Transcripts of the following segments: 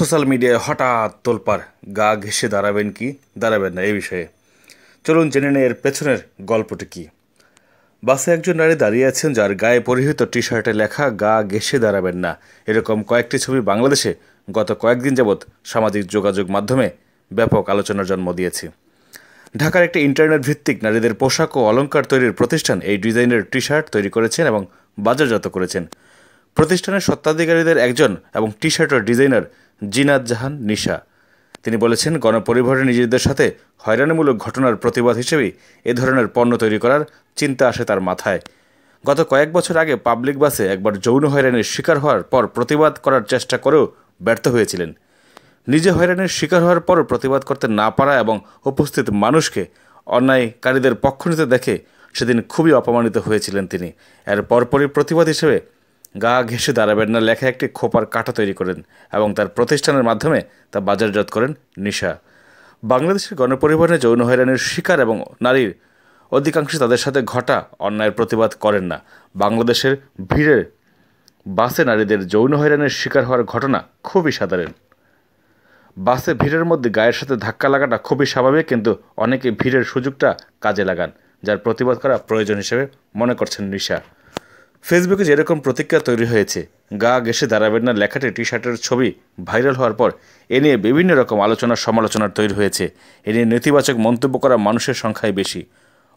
social মিডিয়ায় হঠাৎ তোলপার গা ঘেসে দাঁড়াবেন কি দাঁড়াবেন না এ বিষয়ে চলুন জেনে নেই এর পেছনের গল্পটি কী বাসে একজন নারী দাঁড়িয়ে আছেন যার গায়ে পরিহিত টি শার্টে লেখা গা ঘেসে দাঁড়াবেন না এরকম কয়েকটি ছবি বাংলাদেশে গত কয়েকদিন যাবৎ সামাজিক যোগাযোগ মাধ্যমে ব্যাপক আলোচনার জন্ম দিয়েছে ঢাকার একটি ইন্টারনেট ভিত্তিক নারীদের পোশাক ও অলঙ্কার তৈরির প্রতিষ্ঠান এই ডিজাইনের টি শার্ট তৈরি করেছেন এবং বাজারজাত করেছেন প্রতিষ্ঠানের স্বত্বাধিকারীদের একজন এবং টি শার্টের ডিজাইনার জিনাত জাহান নিশা তিনি বলেছেন গণপরিবহনে নিজেদের সাথে হয়রানিমূলক ঘটনার প্রতিবাদ হিসেবেই এ ধরনের পণ্য তৈরি করার চিন্তা আসে তার মাথায় গত কয়েক বছর আগে পাবলিক বাসে একবার যৌন হয়রানির শিকার হওয়ার পর প্রতিবাদ করার চেষ্টা করেও ব্যর্থ হয়েছিলেন নিজে হয়রানির শিকার হওয়ার পরও প্রতিবাদ করতে না পারা এবং উপস্থিত মানুষকে অন্যায়কারীদের পক্ষ নিতে দেখে সেদিন খুবই অপমানিত হয়েছিলেন তিনি এর পরপরই প্রতিবাদ হিসেবে গা ঘেঁষে দাঁড়াবেন না লেখা একটি খোপার কাঠা তৈরি করেন এবং তার প্রতিষ্ঠানের মাধ্যমে তা বাজারজাত করেন নিশা বাংলাদেশের গণপরিবহনে যৌন হয়রানির শিকার এবং নারীর অধিকাংশ তাদের সাথে ঘটা অন্যায়ের প্রতিবাদ করেন না বাংলাদেশের ভিড়ের বাসে নারীদের যৌন হয়রানির শিকার হওয়ার ঘটনা খুবই সাধারণ বাসে ভিড়ের মধ্যে গায়ের সাথে ধাক্কা লাগাটা খুবই স্বাভাবিক কিন্তু অনেকে ভিড়ের সুযোগটা কাজে লাগান যার প্রতিবাদ করা প্রয়োজন হিসেবে মনে করছেন নিশা ফেসবুকে যেরকম প্রতিক্রিয়া তৈরি হয়েছে গা গেসে দাঁড়াবেন না লেখাটি টি শার্টের ছবি ভাইরাল হওয়ার পর এ নিয়ে বিভিন্ন রকম আলোচনা সমালোচনা তৈরি হয়েছে এ নিয়ে নেতিবাচক মন্তব্য করা মানুষের সংখ্যাই বেশি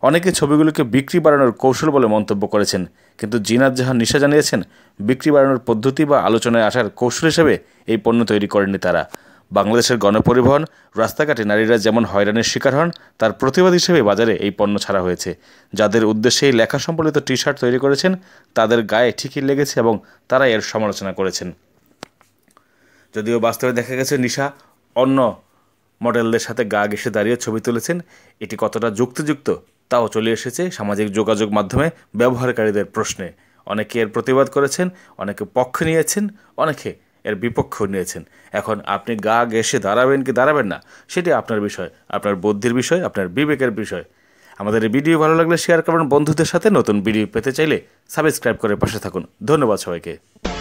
অনেকে ছবিগুলোকে বিক্রি বাড়ানোর কৌশল বলে মন্তব্য করেছেন কিন্তু জিনাত জাহান নিশা জানিয়েছেন বিক্রি বাড়ানোর পদ্ধতি বা আলোচনায় আসার কৌশল হিসেবে এই পণ্য তৈরি করেননি তারা বাংলাদেশের গণপরিবহন রাস্তাঘাটে নারীরা যেমন হয়রানির শিকার হন তার প্রতিবাদ হিসেবে বাজারে এই পণ্য ছাড়া হয়েছে যাদের উদ্দেশ্যে এই লেখা সম্বলিত টি শার্ট তৈরি করেছেন তাদের গায়ে ঠিকই লেগেছে এবং তারা এর সমালোচনা করেছেন যদিও বাস্তবে দেখা গেছে নিশা অন্য মডেলদের সাথে গা ঘেসে দাঁড়িয়ে ছবি তুলেছেন এটি কতটা যুক্তিযুক্ত তাও চলে এসেছে সামাজিক যোগাযোগ মাধ্যমে ব্যবহারকারীদের প্রশ্নে অনেকে এর প্রতিবাদ করেছেন অনেকে পক্ষ নিয়েছেন অনেকে এর বিপক্ষ নিয়েছেন এখন আপনি গা গেসে দাঁড়াবেন কি দাঁড়াবেন না সেটি আপনার বিষয় আপনার বুদ্ধির বিষয় আপনার বিবেকের বিষয় আমাদের এই ভিডিও ভালো লাগলে শেয়ার করবেন বন্ধুদের সাথে নতুন ভিডিও পেতে চাইলে সাবস্ক্রাইব করে পাশে থাকুন ধন্যবাদ সবাইকে